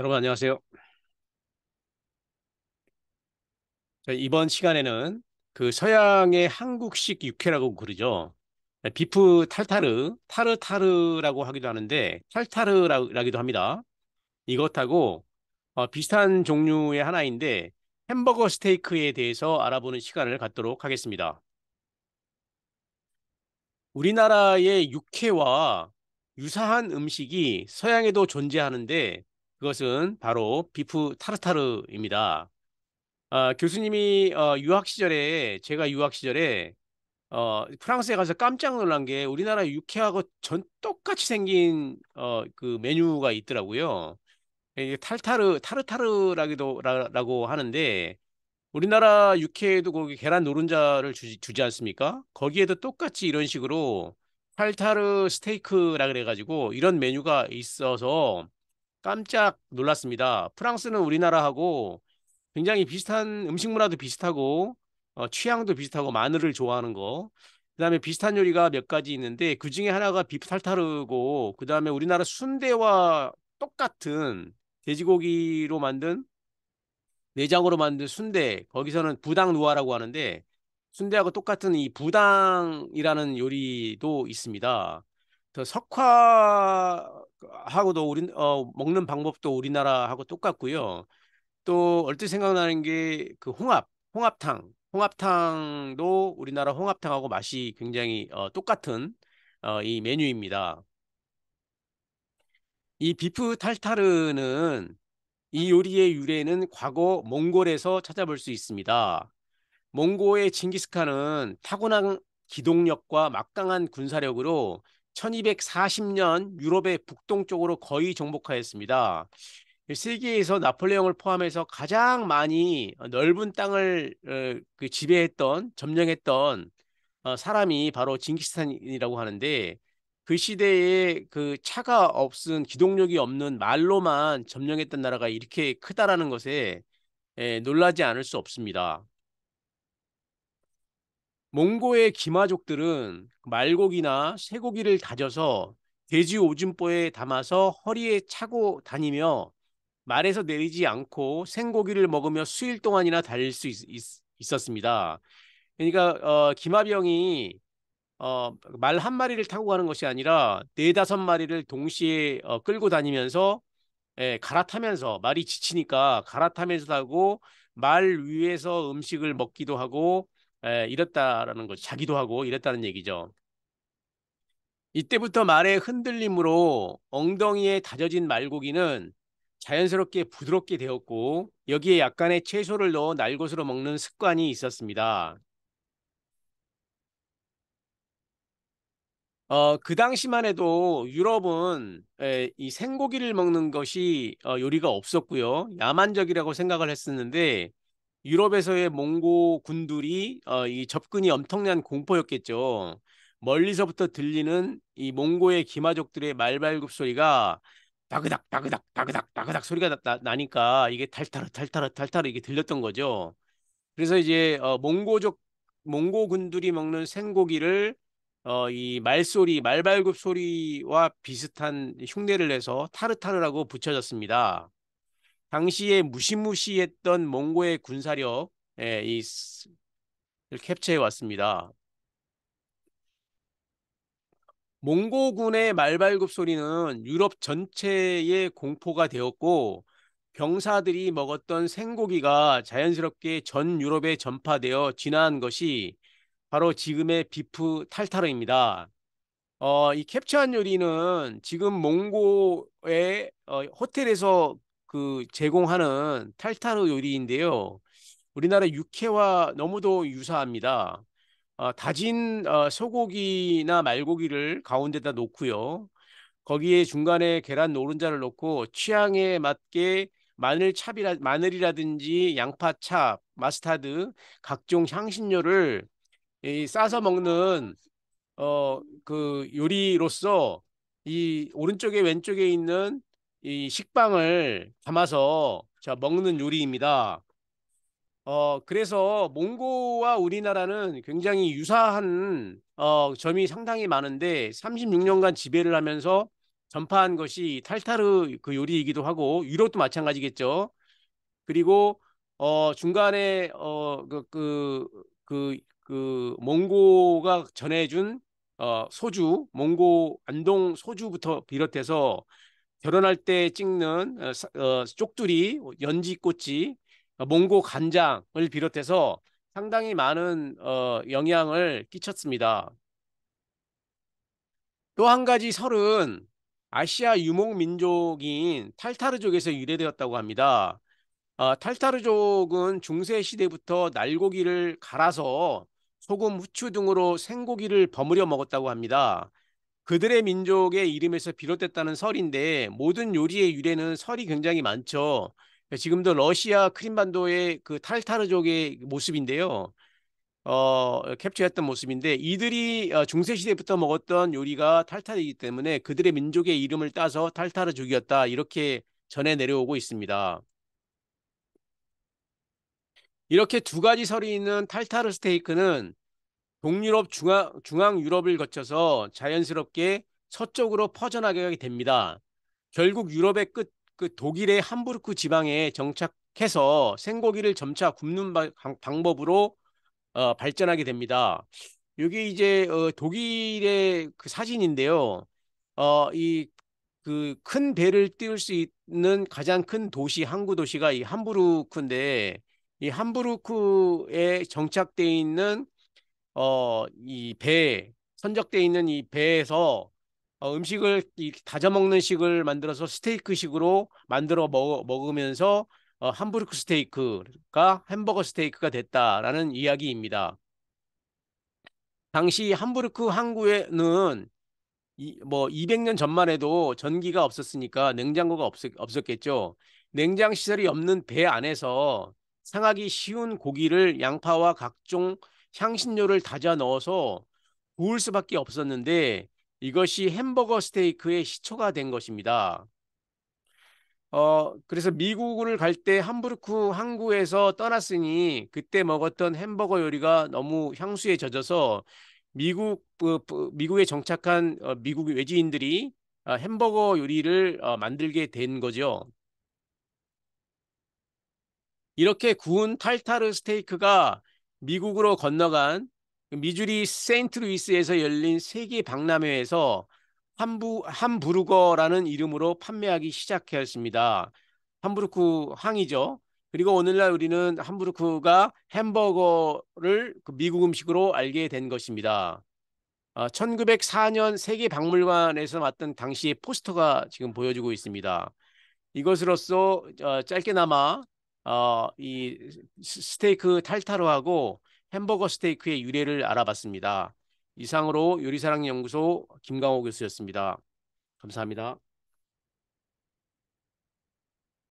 여러분 안녕하세요. 이번 시간에는 그 서양의 한국식 육회라고 그러죠. 비프 탈타르, 타르타르라고 하기도 하는데 탈타르라기도 합니다. 이것하고 어, 비슷한 종류의 하나인데 햄버거 스테이크에 대해서 알아보는 시간을 갖도록 하겠습니다. 우리나라의 육회와 유사한 음식이 서양에도 존재하는데 그것은 바로 비프 타르타르입니다. 아, 교수님이 어, 유학 시절에 제가 유학 시절에 어, 프랑스에 가서 깜짝 놀란 게 우리나라 육회하고 전 똑같이 생긴 어, 그 메뉴가 있더라고요. 탈타르 타르타르 라고 하는데 우리나라 육회에도 거기 계란 노른자를 주지, 주지 않습니까? 거기에도 똑같이 이런 식으로 탈타르 스테이크라 그래가지고 이런 메뉴가 있어서 깜짝 놀랐습니다. 프랑스는 우리나라하고 굉장히 비슷한 음식 문화도 비슷하고 어, 취향도 비슷하고 마늘을 좋아하는 거. 그다음에 비슷한 요리가 몇 가지 있는데 그 중에 하나가 비프 탈타르고 그다음에 우리나라 순대와 똑같은 돼지고기로 만든 내장으로 만든 순대 거기서는 부당 누아라고 하는데 순대하고 똑같은 이 부당이라는 요리도 있습니다. 더 석화 하고도 우리 어, 먹는 방법도 우리나라하고 똑같고요. 또얼뜻 생각나는 게 그 홍합, 홍합탕, 홍합탕도 우리나라 홍합탕하고 맛이 굉장히 어, 똑같은 어, 이 메뉴입니다. 이 비프 탈타르는 이 요리의 유래는 과거 몽골에서 찾아볼 수 있습니다. 몽고의 징기스칸은 타고난 기동력과 막강한 군사력으로 1240년 유럽의 북동쪽으로 거의 정복하였습니다. 세계에서 나폴레옹을 포함해서 가장 많이 어, 넓은 땅을 어, 그 지배했던 점령했던 어, 사람이 바로 징기스탄이라고 하는데 그 시대에 그 차가 없은 기동력이 없는 말로만 점령했던 나라가 이렇게 크다라는 것에 예, 놀라지 않을 수 없습니다. 몽고의 기마족들은 말고기나 쇠고기를 다져서 돼지 오줌보에 담아서 허리에 차고 다니며 말에서 내리지 않고 생고기를 먹으며 수일 동안이나 달릴 수 있, 있 었습니다 그러니까 어, 기마병이 어, 말 한 마리를 타고 가는 것이 아니라 네 다섯 마리를 동시에 어, 끌고 다니면서 예, 갈아타면서 말이 지치니까 갈아타면서 타고 말 위에서 음식을 먹기도 하고 에, 이렇다라는 거 자기도 하고 이랬다는 얘기죠. 이때부터 말의 흔들림으로 엉덩이에 다져진 말고기는 자연스럽게 부드럽게 되었고 여기에 약간의 채소를 넣어 날것으로 먹는 습관이 있었습니다. 어, 그 당시만 해도 유럽은 에, 이 생고기를 먹는 것이 어, 요리가 없었고요. 야만적이라고 생각을 했었는데 유럽에서의 몽고 군들이 어, 이 접근이 엄청난 공포였겠죠. 멀리서부터 들리는 이 몽고의 기마족들의 말발굽 소리가 다그닥 다그닥 다그닥 다그닥 소리가 나, 나니까 이게 탈타르 탈타르 탈타르 이게 들렸던 거죠. 그래서 이제 어, 몽고족 몽고 군들이 먹는 생고기를 어, 이 말소리 말발굽 소리와 비슷한 흉내를 내서 타르타르라고 붙여졌습니다. 당시에 무시무시했던 몽고의 군사력 예, 이 캡처해 왔습니다. 몽고군의 말발굽 소리는 유럽 전체에 공포가 되었고 병사들이 먹었던 생고기가 자연스럽게 전 유럽에 전파되어 진화한 것이 바로 지금의 비프 탈타르입니다. 어, 이 캡처한 요리는 지금 몽고의 어, 호텔에서 그 제공하는 탈타르 요리인데요. 우리나라 육회와 너무도 유사합니다. 어, 다진 어, 소고기나 말고기를 가운데다 놓고요. 거기에 중간에 계란 노른자를 넣고 취향에 맞게 마늘 찹이라 마늘이라든지 양파 찹, 마스타드, 각종 향신료를 이 싸서 먹는 어 그 요리로서 이 오른쪽에 왼쪽에 있는 이 식빵을 담아서 자 먹는 요리입니다. 어 그래서 몽고와 우리나라는 굉장히 유사한 어 점이 상당히 많은데 36년간 지배를 하면서 전파한 것이 탈타르 그 요리이기도 하고 유럽도 마찬가지겠죠. 그리고 어 중간에 어그그그그 그, 그, 그, 몽고가 전해준 어 소주 몽고 안동 소주부터 비롯해서 결혼할 때 찍는 어, 어 쪽두리, 연지꽃이 어, 몽고 간장을 비롯해서 상당히 많은 어, 영향을 끼쳤습니다. 또 한 가지 설은 아시아 유목 민족인 탈타르족에서 유래되었다고 합니다. 어, 탈타르족은 중세 시대부터 날고기를 갈아서 소금, 후추 등으로 생고기를 버무려 먹었다고 합니다. 그들의 민족의 이름에서 비롯됐다는 설인데 모든 요리의 유래는 설이 굉장히 많죠. 지금도 러시아 크림반도의 그 탈타르족의 모습인데요. 어, 캡처했던 모습인데 이들이 어, 중세 시대부터 먹었던 요리가 탈타르이기 때문에 그들의 민족의 이름을 따서 탈타르족이었다 이렇게 전해 내려오고 있습니다. 이렇게 두 가지 설이 있는 탈타르 스테이크는 동유럽 중앙, 중앙 유럽을 거쳐서 자연스럽게 서쪽으로 퍼져나가게 됩니다. 결국 유럽의 끝, 그 독일의 함부르크 지방에 정착해서 생고기를 점차 굽는 바, 방법으로 어, 발전하게 됩니다. 이게 이제 어, 독일의 그 사진인데요. 어, 이 그 큰 배를 띄울 수 있는 가장 큰 도시 항구 도시가 이 함부르크인데 이 함부르크에 정착돼 있는 어, 이 배, 선적돼 있는 이 배에서 어, 음식을 이 다져먹는 식을 만들어서 스테이크식으로 만들어 먹, 먹으면서 어, 함부르크 스테이크가 햄버거 스테이크가 됐다라는 이야기입니다. 당시 함부르크 항구에는 이, 뭐 200년 전만 해도 전기가 없었으니까 냉장고가 없 없었겠죠. 냉장 시설이 없는 배 안에서 상하기 쉬운 고기를 양파와 각종 향신료를 다져 넣어서 구울 수밖에 없었는데 이것이 햄버거 스테이크의 시초가 된 것입니다. 어, 그래서 미국을 갈 때 함부르크 항구에서 떠났으니 그때 먹었던 햄버거 요리가 너무 향수에 젖어서 미국 어, 미국에 정착한 어, 미국 외지인들이 어, 햄버거 요리를 만들게 된 거죠. 이렇게 구운 탈타르 스테이크가 미국으로 건너간 그 미주리 세인트루이스에서 열린 세계 박람회에서 함부, 함부르거라는 이름으로 판매하기 시작하였습니다. 함부르크 항이죠. 그리고 오늘날 우리는 함부르크가 햄버거를 그 미국 음식으로 알게 된 것입니다. 1904년 아, 세계박물관에서 맡던 당시의 포스터가 지금 보여지고 있습니다. 이것으로써 어, 짧게나마 어, 이 스테이크 탈타르하고 햄버거 스테이크의 유래를 알아봤습니다. 이상으로 요리사랑 연구소 김강호 교수였습니다. 감사합니다.